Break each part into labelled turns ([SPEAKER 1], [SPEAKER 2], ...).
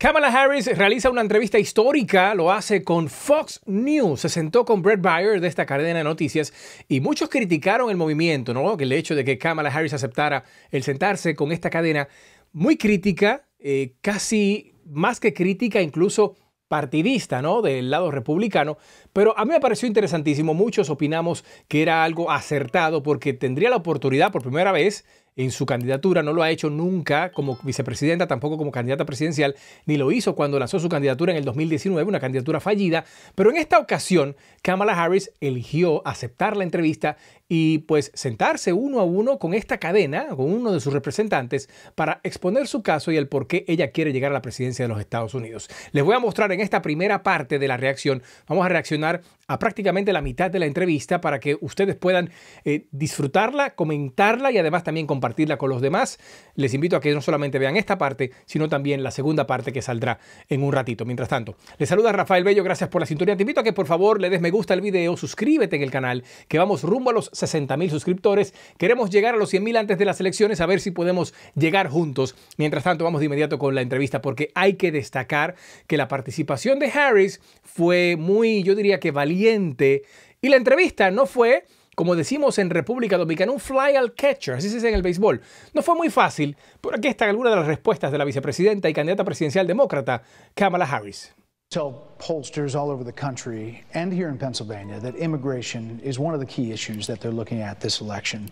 [SPEAKER 1] Kamala Harris realiza una entrevista histórica, lo hace con Fox News, se sentó con Brett Bayer de esta cadena de noticias y muchos criticaron el movimiento, ¿no? El hecho de que Kamala Harris aceptara el sentarse con esta cadena muy crítica, eh, casi más que crítica, incluso partidista, ¿no? Del lado republicano, pero a mí me pareció interesantísimo, muchos opinamos que era algo acertado porque tendría la oportunidad por primera vez en su candidatura, no lo ha hecho nunca como vicepresidenta, tampoco como candidata presidencial, ni lo hizo cuando lanzó su candidatura en el 2019, una candidatura fallida, pero en esta ocasión Kamala Harris eligió aceptar la entrevista y pues sentarse uno a uno con esta cadena, con uno de sus representantes, para exponer su caso y el por qué ella quiere llegar a la presidencia de los Estados Unidos. Les voy a mostrar en esta primera parte de la reacción, vamos a reaccionar a prácticamente la mitad de la entrevista para que ustedes puedan eh, disfrutarla, comentarla y además también compartirla con los demás. Les invito a que no solamente vean esta parte, sino también la segunda parte que saldrá en un ratito. Mientras tanto, les saluda Rafael Bello, gracias por la sintonía. Te invito a que por favor le des me gusta al video, suscríbete en el canal, que vamos rumbo a los 60.000 suscriptores. Queremos llegar a los 100.000 antes de las elecciones, a ver si podemos llegar juntos. Mientras tanto, vamos de inmediato con la entrevista porque hay que destacar que la participación de Harris fue muy, yo diría que valiente. Y la entrevista no fue como decimos en República Dominicana, un fly al catcher, así se dice en el béisbol. No fue muy fácil, pero aquí están algunas de las respuestas de la vicepresidenta y candidata presidencial demócrata, Kamala Harris.
[SPEAKER 2] tell pollsters all over the country and here in Pennsylvania
[SPEAKER 1] that immigration is one of the key issues that they're looking at this election.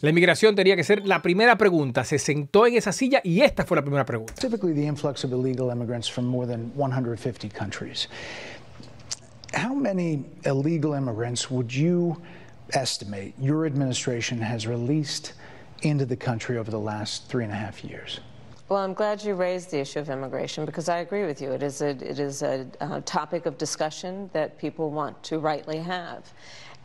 [SPEAKER 1] la inmigración tenía que ser la primera pregunta. Se sentó en esa silla y esta fue la primera pregunta. Typically, the influx of illegal
[SPEAKER 2] immigrants from more than 150 countries. How many illegal immigrants would you estimate your administration has released into the country over the last three and a half years?
[SPEAKER 3] Well, I'm glad you raised the issue of immigration because I agree with you. It is a, it is a uh, topic of discussion that people want to rightly have.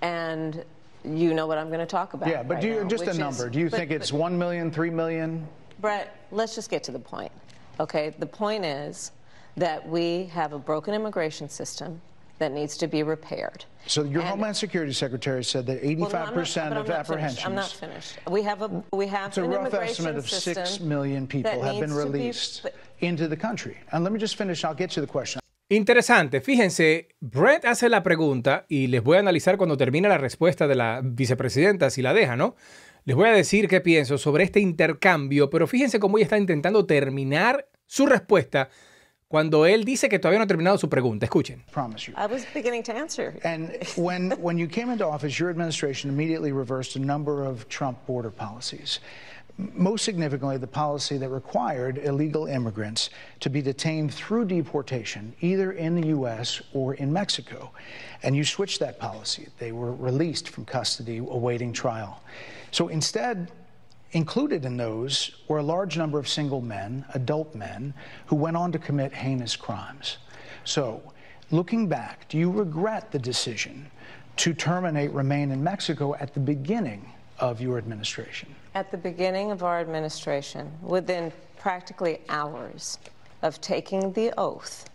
[SPEAKER 3] And you know what I'm going to talk about. Yeah, but right do you, now, just a number. Is, do you but, think it's
[SPEAKER 2] but, 1 million, 3 million?
[SPEAKER 3] Brett, let's just get to the point. Okay, the point is that we have a broken immigration system that needs to be repaired.
[SPEAKER 2] So your and Homeland Security Secretary said that 85% well, no, not, of apprehensions. I'm not
[SPEAKER 3] finished. We have a we have it's a rough estimate of six million people have been released
[SPEAKER 1] be, into the country. And let me just finish. I'll get to the question. Interesante, fíjense, Brett hace la pregunta y les voy a analizar cuando termine la respuesta de la vicepresidenta, si la deja, ¿no? Les voy a decir qué pienso sobre este intercambio, pero fíjense cómo ella está intentando terminar su respuesta cuando él dice que todavía no ha terminado su pregunta. Escuchen. Promise you.
[SPEAKER 3] I was beginning to answer. And
[SPEAKER 2] when when you came into office, your administration immediately reversed a number of Trump border policies. Most significantly, the policy that required illegal immigrants to be detained through deportation, either in the U.S. or in Mexico. And you switched that policy. They were released from custody awaiting trial. So instead, Included in those were a large number of single men, adult men, who went on to commit heinous crimes. So, looking back, do you regret the decision to terminate Remain in Mexico at the beginning of your administration?
[SPEAKER 3] At the beginning of our administration, within practically hours of taking the oath,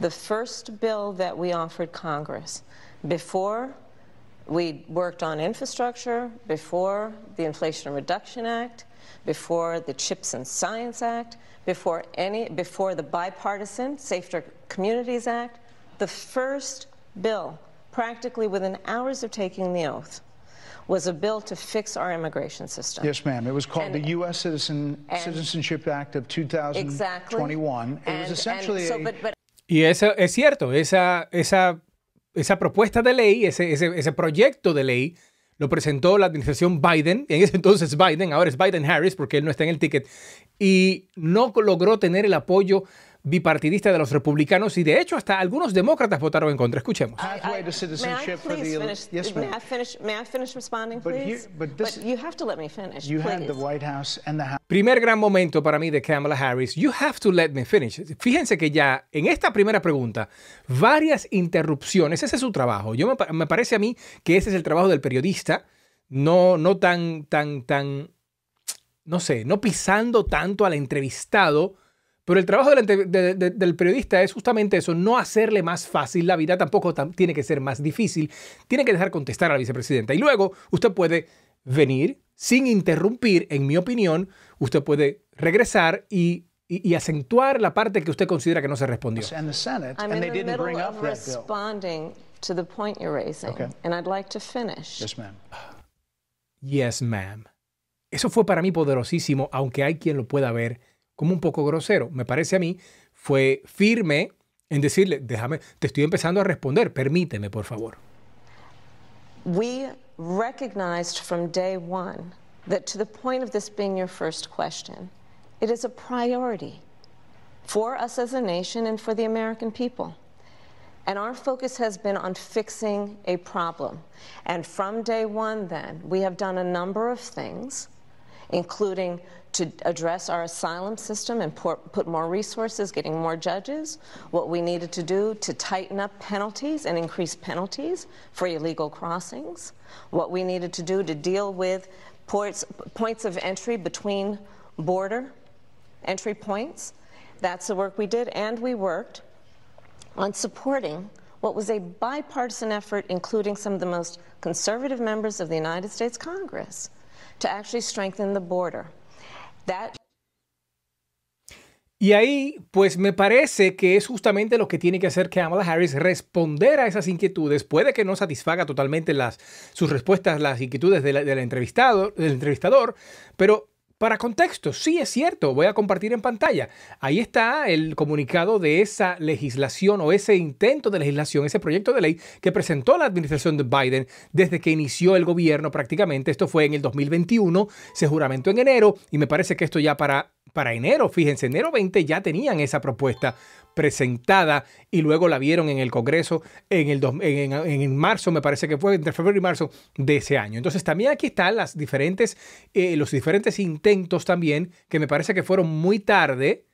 [SPEAKER 3] the first bill that we offered Congress before we worked on infrastructure before the Inflation Reduction Act, before the Chips and Science Act, before any before the bipartisan Safer Communities Act. The first bill, practically within hours of taking the oath, was a bill to fix our immigration system.
[SPEAKER 2] Yes, ma'am. It was called and, the U.S. Citizen, Citizenship Act of 2021. Exactly. It was essentially and, so, but,
[SPEAKER 3] but,
[SPEAKER 1] Y eso es cierto, esa, esa esa propuesta de ley, ese, ese, proyecto de ley, lo presentó la administración Biden, en ese entonces Biden, ahora es Biden Harris porque él no está en el ticket, y no logró tener el apoyo bipartidista de los republicanos y de hecho hasta algunos demócratas votaron en contra. Escuchemos. Primer gran momento para mí de Kamala Harris. You have to let me finish. Fíjense que ya en esta primera pregunta varias interrupciones. Ese es su trabajo. Yo me, parece a mí que ese es el trabajo del periodista. No, no tan, tan, tan, no sé, no pisando tanto al entrevistado pero el trabajo del, periodista es justamente eso, no hacerle más fácil la vida, tampoco tiene que ser más difícil, tiene que dejar contestar a la vicepresidenta. Y luego usted puede venir sin interrumpir, en mi opinión, usted puede regresar y, acentuar la parte que usted considera que no se respondió. Yes, ma'am. Yes, ma'am. Eso fue para mí poderosísimo, aunque hay quien lo pueda ver como un poco grosero, me parece a mí, fue firme en decirle, déjame, te estoy empezando a responder, permíteme, por favor.
[SPEAKER 3] We recognized from day one that to the point of this being your first question, it is a priority for us as a nation and for the American people. And our focus has been on fixing a problem. And from day one, then, we have done a number of things, including to address our asylum system and put more resources, getting more judges, what we needed to do to tighten up penalties and increase penalties for illegal crossings, what we needed to do to deal with ports, points of entry between border entry points. That's the work we did, and we worked on supporting what was a bipartisan effort, including some of the most conservative members of the United States Congress, to actually strengthen the border.
[SPEAKER 1] y ahí, pues me parece que es justamente lo que tiene que hacer que Kamala Harris, responder a esas inquietudes. Puede que no satisfaga totalmente las, sus respuestas, las inquietudes de la, entrevistado, del entrevistador, pero para contexto, sí es cierto, voy a compartir en pantalla. Ahí está el comunicado de esa legislación o ese intento de legislación, ese proyecto de ley que presentó la administración de Biden desde que inició el gobierno prácticamente. Esto fue en el 2021, se juramentó en enero y me parece que esto ya para para enero. Fíjense, enero 20 ya tenían esa propuesta presentada y luego la vieron en el Congreso en, el, en, en marzo, me parece que fue entre febrero y marzo de ese año. Entonces también aquí están las diferentes, eh, los diferentes intentos también que me parece que fueron muy tarde,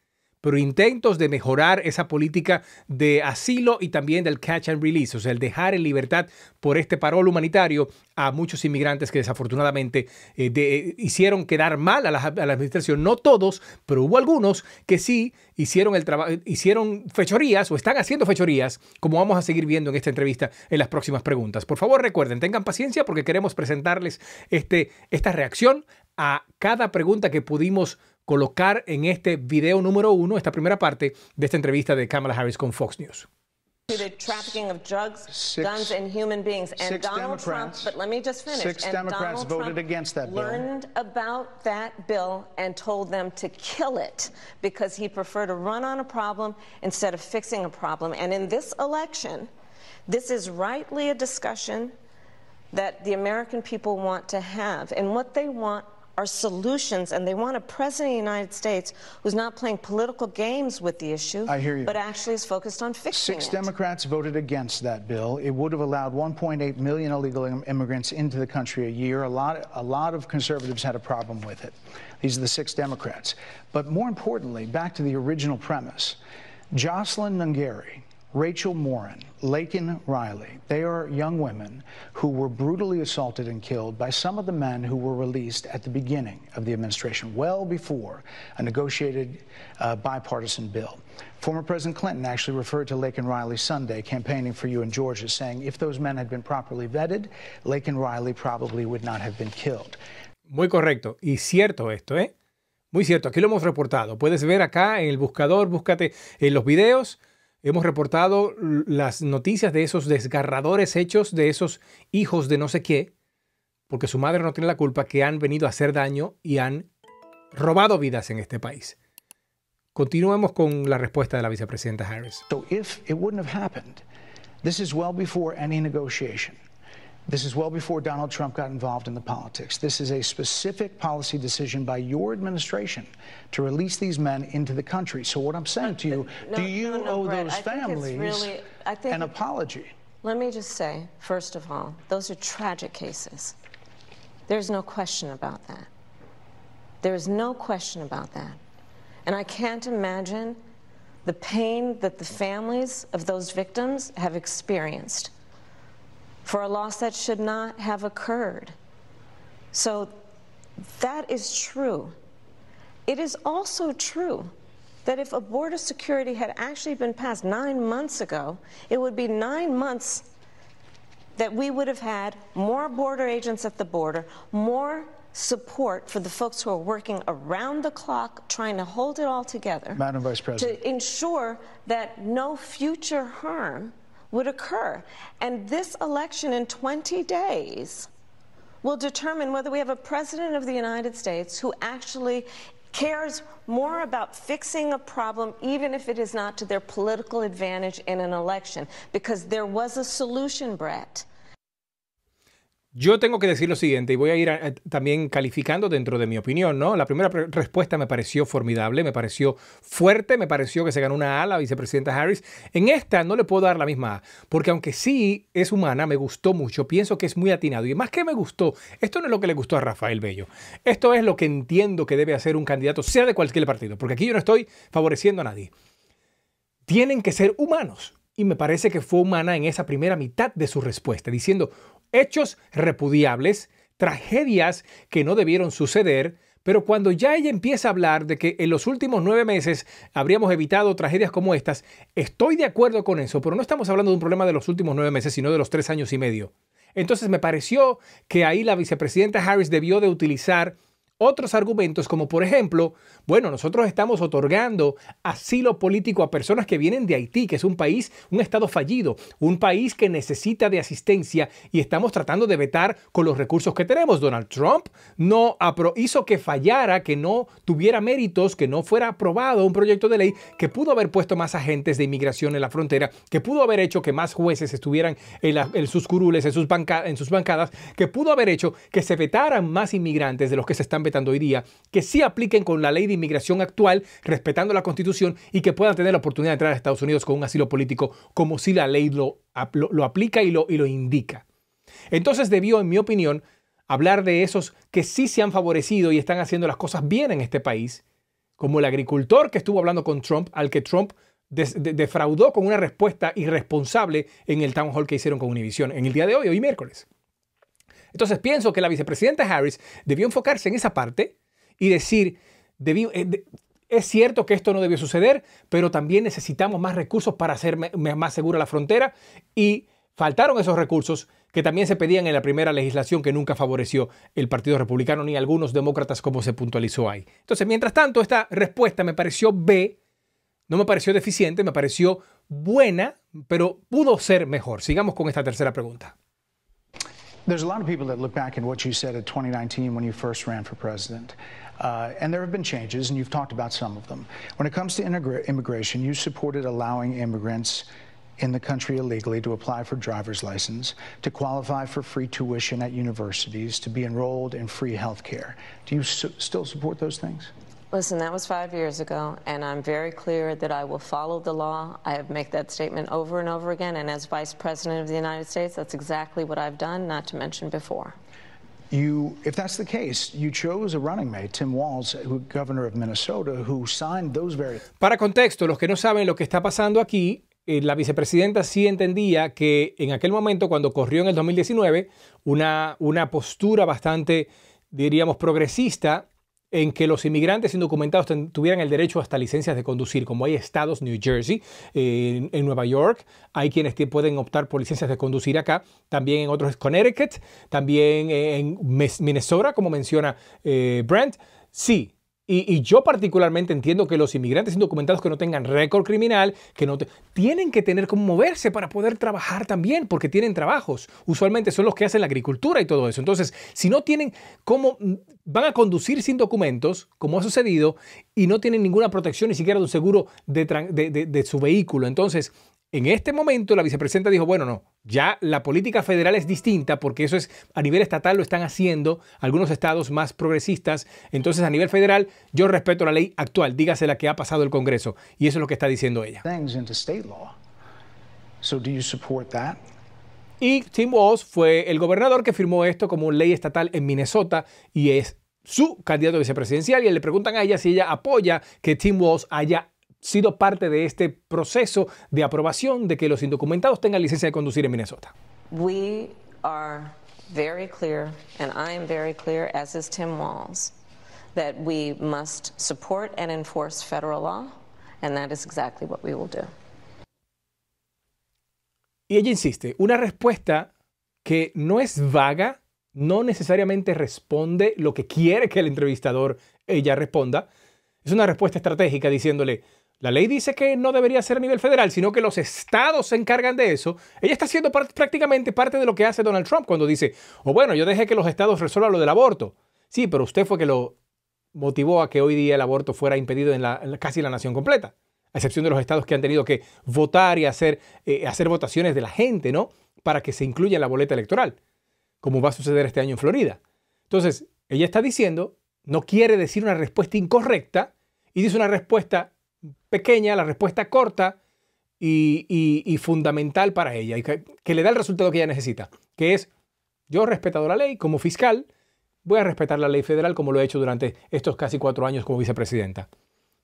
[SPEAKER 1] pero intentos de mejorar esa política de asilo y también del catch and release, o sea, el dejar en libertad por este parol humanitario a muchos inmigrantes que desafortunadamente eh, eh, hicieron quedar mal a la, administración. No todos, pero hubo algunos que sí hicieron, el hicieron fechorías o están haciendo fechorías, como vamos a seguir viendo en esta entrevista en las próximas preguntas. Por favor, recuerden, tengan paciencia porque queremos presentarles este, esta reacción a cada pregunta que pudimos colocar en este video número uno, esta primera parte de esta entrevista de Kamala Harris con Fox News.
[SPEAKER 3] to the trafficking of drugs, six, guns, and human beings. And Donald Democrats, Trump, but let me just finish. Six and Democrats Donald voted Trump against that bill. Learned about that bill and told them to kill it because he preferred to run on a problem instead of fixing a problem. And in this election, this is rightly a discussion that the American people want to have. And what they want are solutions, and they want a president of the United States who's not playing political games with the issue. I hear you. But actually is focused on fixing Six it.
[SPEAKER 2] Democrats voted against that bill. It would have allowed 1.8 million illegal immigrants into the country a year. A lot, a lot of conservatives had a problem with it. These are the six Democrats. But more importantly, back to the original premise, Jocelyn Nungeri, Rachel Morin, Lakin Riley. They are young women who were brutally assaulted and killed by some of the men who were released at the beginning of the administration, well before a negotiated uh, bipartisan bill. Former President Clinton actually referred to Lakin Riley Sunday campaigning for you in Georgia, saying if those men had been
[SPEAKER 1] properly vetted, Lakin Riley probably would not have been killed. Muy correcto y cierto esto, ¿eh? Muy cierto. Aquí lo hemos reportado. Puedes ver acá en el buscador, búscate en los videos. Hemos reportado las noticias de esos desgarradores hechos de esos hijos de no sé qué, porque su madre no tiene la culpa, que han venido a hacer daño y han robado vidas en este país. Continuemos con la respuesta de la vicepresidenta Harris. So if it wouldn't have happened, this is well before any negotiation.
[SPEAKER 2] This is well before Donald Trump got involved in the politics. This is a specific policy decision by your administration to release these men into the country. So what I'm saying to you, no, do you no, no, owe Brett, those families really,
[SPEAKER 3] an apology? Let me just say, first of all, those are tragic cases. There's no question about that. There is no question about that. And I can't imagine the pain that the families of those victims have experienced for a loss that should not have occurred. So that is true. It is also true that if a border security had actually been passed nine months ago, it would be nine months that we would have had more border agents at the border, more support for the folks who are working around the clock trying to hold it all together. Madam Vice President. To ensure that no future harm would occur. And this election in 20 days will determine whether we have a president of the United States who actually cares more about fixing a problem, even if it is not to their political advantage in an election, because there was a solution, Brett.
[SPEAKER 1] Yo tengo que decir lo siguiente y voy a ir eh, también calificando dentro de mi opinión, ¿no? La primera respuesta me pareció formidable, me pareció fuerte, me pareció que se ganó una A la vicepresidenta Harris. En esta no le puedo dar la misma A, porque aunque sí es humana, me gustó mucho, pienso que es muy atinado y más que me gustó, esto no es lo que le gustó a Rafael Bello. Esto es lo que entiendo que debe hacer un candidato, sea de cualquier partido, porque aquí yo no estoy favoreciendo a nadie. Tienen que ser humanos. Y me parece que fue humana en esa primera mitad de su respuesta, diciendo, hechos repudiables, tragedias que no debieron suceder, pero cuando ya ella empieza a hablar de que en los últimos nueve meses habríamos evitado tragedias como estas, estoy de acuerdo con eso, pero no estamos hablando de un problema de los últimos nueve meses, sino de los tres años y medio. Entonces me pareció que ahí la vicepresidenta Harris debió de utilizar otros argumentos, como por ejemplo, bueno, nosotros estamos otorgando asilo político a personas que vienen de Haití, que es un país, un estado fallido, un país que necesita de asistencia y estamos tratando de vetar con los recursos que tenemos. Donald Trump no hizo que fallara, que no tuviera méritos, que no fuera aprobado un proyecto de ley que pudo haber puesto más agentes de inmigración en la frontera, que pudo haber hecho que más jueces estuvieran en, sus curules, en sus, en sus bancadas, que pudo haber hecho que se vetaran más inmigrantes de los que se están vetando hoy día, que sí apliquen con la ley de inmigración actual, respetando la constitución y que puedan tener la oportunidad de entrar a Estados Unidos con un asilo político como si la ley lo, lo, aplica y lo, y lo indica. Entonces debió, en mi opinión, hablar de esos que sí se han favorecido y están haciendo las cosas bien en este país, como el agricultor que estuvo hablando con Trump, al que Trump defraudó con una respuesta irresponsable en el town hall que hicieron con Univision en el día de hoy, hoy miércoles. Entonces pienso que la vicepresidenta Harris debió enfocarse en esa parte y decir, eh, es cierto que esto no debió suceder, pero también necesitamos más recursos para hacer más segura la frontera y faltaron esos recursos que también se pedían en la primera legislación que nunca favoreció el Partido Republicano ni algunos demócratas como se puntualizó ahí. Entonces, mientras tanto, esta respuesta me pareció B, no me pareció deficiente, me pareció buena, pero pudo ser mejor. Sigamos con esta tercera pregunta.
[SPEAKER 2] There's a lot of people that look back at what you said at 2019 when you first ran for president. Uh, and there have been changes, and you've talked about some of them. When it comes to integra- immigration, you supported allowing immigrants in the country illegally to apply for driver's license, to qualify for free tuition at universities, to be enrolled in free health care. Do you su- still support those things?
[SPEAKER 3] Listen, that was five years ago, and I'm very clear that I will follow the law. I have made that statement over and over again, and as Vice President of the United States, that's exactly what I've done, not to mention before.
[SPEAKER 2] You, if that's the case, you chose a running mate, Tim Walz, who, governor of Minnesota, who signed those very...
[SPEAKER 1] Para contexto, los que no saben lo que está pasando aquí, eh, la vicepresidenta sí entendía que en aquel momento, cuando corrió en el 2019, una, una postura bastante, diríamos, progresista en que los inmigrantes indocumentados tuvieran el derecho hasta licencias de conducir, como hay estados, New Jersey, en, Nueva York, hay quienes pueden optar por licencias de conducir acá, también en otros Connecticut, también en Minnesota, como menciona eh, Brent. Sí, y, yo particularmente entiendo que los inmigrantes indocumentados que no tengan récord criminal, que no tienen que tener cómo moverse para poder trabajar también, porque tienen trabajos. Usualmente son los que hacen la agricultura y todo eso. Entonces, si no tienen cómo mm, van a conducir sin documentos, como ha sucedido, y no tienen ninguna protección ni siquiera de un seguro de su vehículo, entonces en este momento la vicepresidenta dijo, bueno, no, ya la política federal es distinta porque eso es a nivel estatal lo están haciendo algunos estados más progresistas. Entonces a nivel federal yo respeto la ley actual, dígase la que ha pasado el Congreso. Y eso es lo que está diciendo ella. Y Tim Walz fue el gobernador que firmó esto como ley estatal en Minnesota y es su candidato a vicepresidencial y le preguntan a ella si ella apoya que Tim Walz haya sido parte de este proceso de aprobación de que los indocumentados tengan licencia de conducir en Minnesota.
[SPEAKER 3] We are very clear, and I am very clear, as Tim that we must support and enforce federal law, and that is exactly what we
[SPEAKER 1] Y ella insiste, una respuesta que no es vaga, no necesariamente responde lo que quiere que el entrevistador ella responda. Es una respuesta estratégica diciéndole, la ley dice que no debería ser a nivel federal, sino que los estados se encargan de eso, ella está haciendo prácticamente parte de lo que hace Donald Trump cuando dice, o oh, bueno, yo dejé que los estados resuelvan lo del aborto. Sí, pero usted fue que lo motivó a que hoy día el aborto fuera impedido en, casi la nación completa, a excepción de los estados que han tenido que votar y hacer, eh, hacer votaciones de la gente, ¿no? Para que se incluya en la boleta electoral, como va a suceder este año en Florida. Entonces, ella está diciendo, no quiere decir una respuesta incorrecta y dice una respuesta pequeña, la respuesta corta y, fundamental para ella, y que, le da el resultado que ella necesita, que es yo respetado la ley como fiscal, voy a respetar la ley federal como lo he hecho durante estos casi cuatro años como vicepresidenta.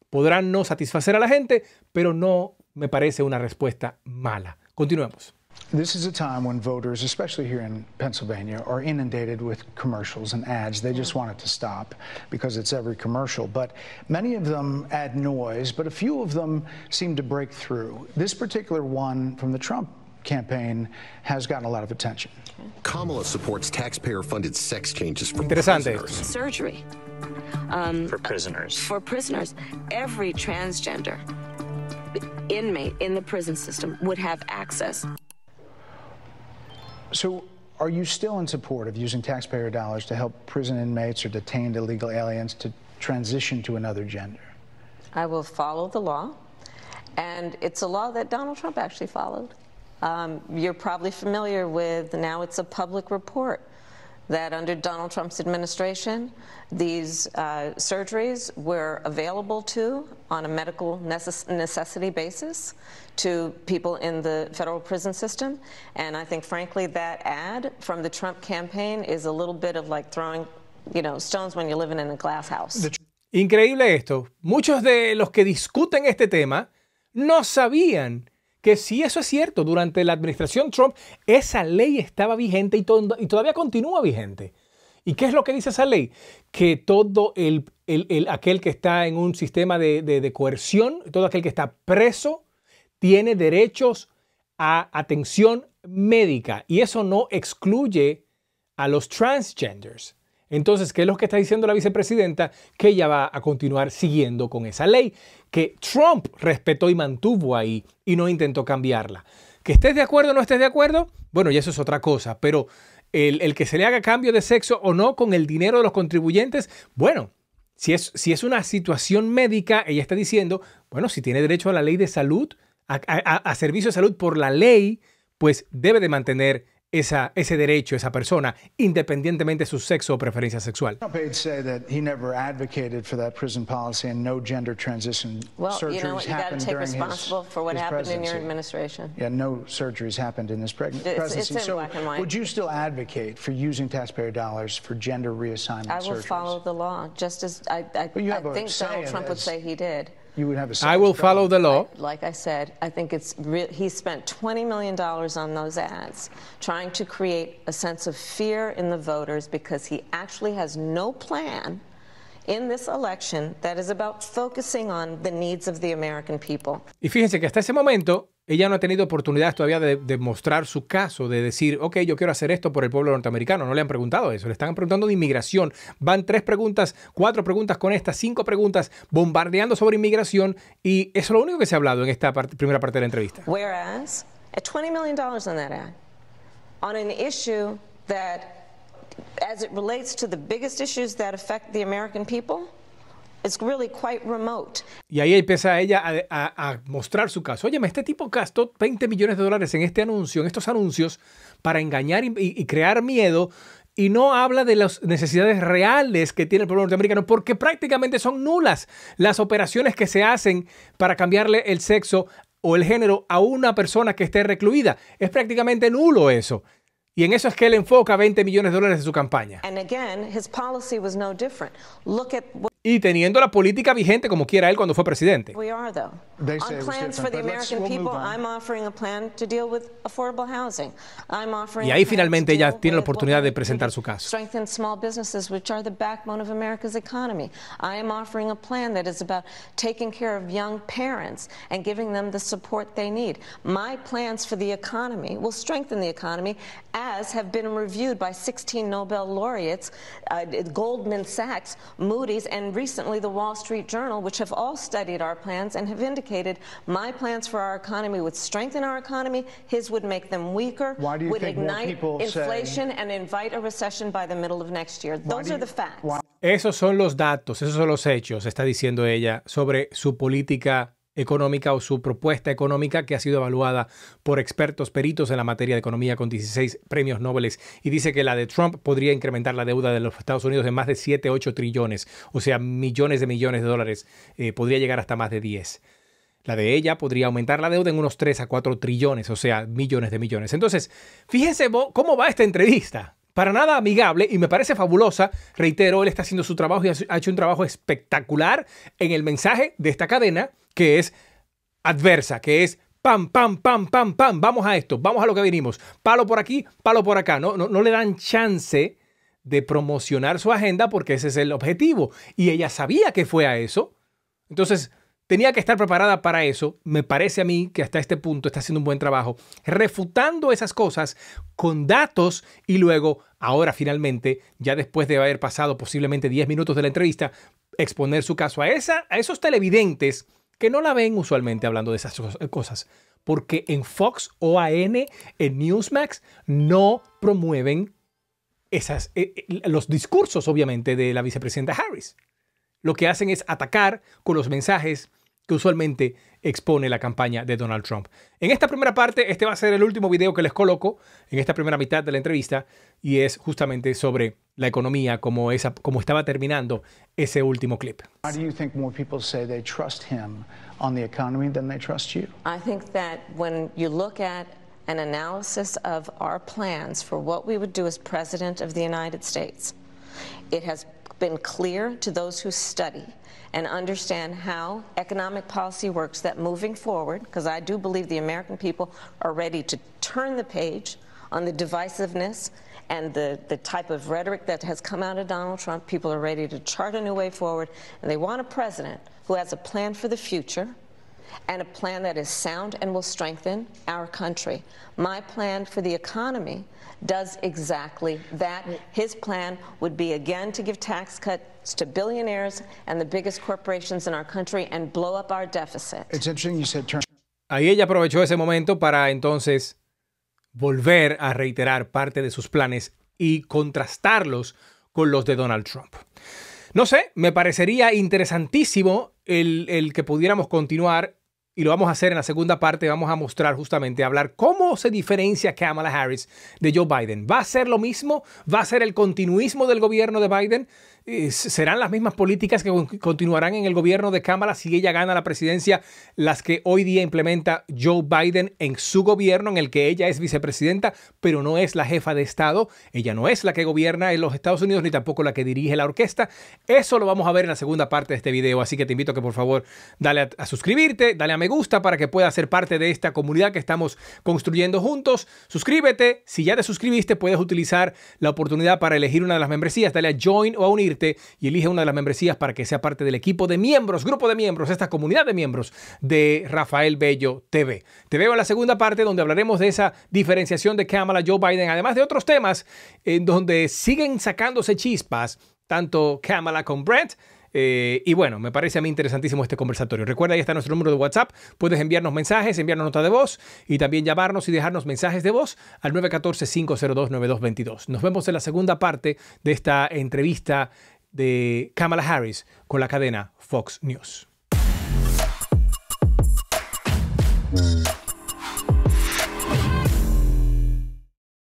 [SPEAKER 1] Podrán no satisfacer a la gente, pero no me parece una respuesta mala. Continuemos.
[SPEAKER 2] This is a time when voters, especially here in Pennsylvania, are inundated with commercials and ads. They just want it to stop because it's every commercial. But many of them add noise, but a few of them seem to break through. This particular one from the Trump campaign has gotten a lot of attention.
[SPEAKER 3] Kamala supports taxpayer-funded sex changes for prisoners. Surgery. Um, for prisoners. Uh, for prisoners. Every transgender inmate in the prison system would have access.
[SPEAKER 2] So are you still in support of using taxpayer dollars to help prison inmates or detained illegal aliens to transition to another gender?
[SPEAKER 3] I will follow the law. And it's a law that Donald Trump actually followed. Um, you're probably familiar with now it's a public report that under Donald Trump's administration, these uh, surgeries were available to on a medical necess necessity basis to people in the federal prison system. And I think, frankly, that ad from the Trump campaign is a little bit of like throwing, you know, stones when you're living in a glass house.
[SPEAKER 1] Increíble esto. Muchos de los que discuten este tema no sabían que sí, eso es cierto, durante la administración Trump esa ley estaba vigente y, todavía continúa vigente. ¿Y qué es lo que dice esa ley? Que todo el, aquel que está en un sistema de, de coerción, todo aquel que está preso, tiene derechos a atención médica. Y eso no excluye a los transgenders. Entonces, ¿qué es lo que está diciendo la vicepresidenta? Que ella va a continuar siguiendo con esa ley que Trump respetó y mantuvo ahí y no intentó cambiarla. Que estés de acuerdo o no estés de acuerdo, bueno, y eso es otra cosa, pero el, que se le haga cambio de sexo o no con el dinero de los contribuyentes, bueno, si es, si es una situación médica, ella está diciendo, bueno, si tiene derecho a la ley de salud, a, a servicio de salud por la ley, pues debe de mantener esa, ese derecho a esa persona, independientemente de su sexo o preferencia sexual.
[SPEAKER 2] Trump aides say that he never advocated for that prison policy and no gender transition well, surgeries you know what? You happened take during responsible
[SPEAKER 3] his, for what his happened presidency. in your administration.
[SPEAKER 2] Yeah, no surgeries happened in his presidency. It's, it's in so black and white. would you still advocate for using taxpayer dollars for gender reassignment I will surgeries?
[SPEAKER 3] follow the law, just as I, I, I think Donald Trump would say he did
[SPEAKER 2] you would have a I will follow the law.
[SPEAKER 3] Like, like, I said, I think it's he spent $20 million on those ads trying to create a sense of fear in the voters because he actually has no plan in this election that is about focusing on the needs of the American people. Y fíjense que
[SPEAKER 1] hasta ese momento ella no ha tenido oportunidades todavía de, mostrar su caso, de decir, ok, yo quiero hacer esto por el pueblo norteamericano. No le han preguntado eso, le están preguntando de inmigración. Van tres preguntas, cuatro preguntas con estas, cinco preguntas, bombardeando sobre inmigración y eso es lo único que se ha hablado en esta primera parte de la entrevista.
[SPEAKER 3] Whereas, $20 million on that on an issue that, as it relates to the biggest issues that affect the American people, remote.
[SPEAKER 1] Y ahí empieza ella a, mostrar su caso. Óyeme, este tipo gastó 20 millones de dólares en este anuncio, en estos anuncios, para engañar y, crear miedo. Y no habla de las necesidades reales que tiene el pueblo norteamericano, porque prácticamente son nulas las operaciones que se hacen para cambiarle el sexo o el género a una persona que esté recluida. Es prácticamente nulo eso. Y en eso es que él enfoca 20 millones de dólares de su campaña.
[SPEAKER 3] And again, his no
[SPEAKER 1] y teniendo la política vigente como quiera él cuando fue presidente.
[SPEAKER 3] y ahí finalmente
[SPEAKER 1] ella tiene la oportunidad de presentar su caso.
[SPEAKER 3] a My plans the economy will Nobel laureates, uh, Goldman Sachs, Moody's, and and recently the Wall Street Journal, which have all studied our plans and have indicated my plans for our economy would strengthen our economy, his would make them weaker, why do you would think ignite more inflation say... and invite a recession by the middle of next year. Those you... are the facts. Why...
[SPEAKER 1] Esos son los datos, esos son los hechos, está diciendo ella, sobre su política económica o su propuesta económica que ha sido evaluada por expertos peritos en la materia de economía con 16 premios Nobel y dice que la de Trump podría incrementar la deuda de los Estados Unidos en más de 7, 8 trillones, o sea, millones de millones de dólares, eh, podría llegar hasta más de 10. La de ella podría aumentar la deuda en unos 3 a 4 trillones, o sea, millones de millones. Entonces, fíjense cómo va esta entrevista para nada amigable y me parece fabulosa. Reitero, él está haciendo su trabajo y ha hecho un trabajo espectacular en el mensaje de esta cadena que es adversa, que es pam, pam, pam, pam, pam, vamos a esto, vamos a lo que venimos, palo por aquí, palo por acá, no, no, le dan chance de promocionar su agenda porque ese es el objetivo y ella sabía que fue a eso, entonces tenía que estar preparada para eso, me parece a mí que hasta este punto está haciendo un buen trabajo, refutando esas cosas con datos y luego, ahora finalmente, ya después de haber pasado posiblemente 10 minutos de la entrevista, exponer su caso a, esa, a esos televidentes que no la ven usualmente hablando de esas cosas, porque en Fox, OAN, en Newsmax, no promueven esas, eh, eh, los discursos, obviamente, de la vicepresidenta Harris. Lo que hacen es atacar con los mensajes que usualmente expone la campaña de Donald Trump. En esta primera parte, este va a ser el último video que les coloco en esta primera mitad de la entrevista y es justamente sobre la economía como, esa, como estaba terminando ese último clip.
[SPEAKER 2] Why do you think more people say they trust him on the economy than they trust you?
[SPEAKER 3] I think that when you look at an analysis of our plans for what we would do as president of the United States, it has been clear to those who study and understand how economic policy works that moving forward, because I do believe the American people are ready to turn the page on the divisiveness and the, the type of rhetoric that has come out of Donald Trump, people are ready to chart a new way forward, and they want a president who has a plan for the future and a plan that is sound and will strengthen our country. My plan for the economy does exactly that. His plan would be again to give tax cuts to billionaires and the biggest corporations in our country and blow up our deficit.
[SPEAKER 1] It's interesting you said turn. Ahí ella aprovechó ese momento para entonces volver a reiterar parte de sus planes y contrastarlos con los de Donald Trump. No sé, me parecería interesantísimo el, que pudiéramos continuar y lo vamos a hacer en la segunda parte. Vamos a mostrar justamente, hablar cómo se diferencia Kamala Harris de Joe Biden. ¿Va a ser lo mismo? ¿Va a ser el continuismo del gobierno de Biden? Eh, serán las mismas políticas que continuarán en el gobierno de Cámara si ella gana la presidencia, las que hoy día implementa Joe Biden en su gobierno, en el que ella es vicepresidenta, pero no es la jefa de Estado, ella no es la que gobierna en los Estados Unidos ni tampoco la que dirige la orquesta. Eso lo vamos a ver en la segunda parte de este video, así que te invito a que por favor dale a, suscribirte, dale a me gusta para que puedas ser parte de esta comunidad que estamos construyendo juntos. Suscríbete, si ya te suscribiste puedes utilizar la oportunidad para elegir una de las membresías, dale a join o a unir y elige una de las membresías para que sea parte del equipo de miembros, grupo de miembros, esta comunidad de miembros de Rafael Bello TV. Te veo en la segunda parte donde hablaremos de esa diferenciación de Kamala Joe Biden, además de otros temas en donde siguen sacándose chispas tanto Kamala con Brent eh, y bueno, me parece a mí interesantísimo este conversatorio. Recuerda, ahí está nuestro número de WhatsApp. Puedes enviarnos mensajes, enviarnos nota de voz y también llamarnos y dejarnos mensajes de voz al 914-502-9222. Nos vemos en la segunda parte de esta entrevista de Kamala Harris con la cadena Fox News.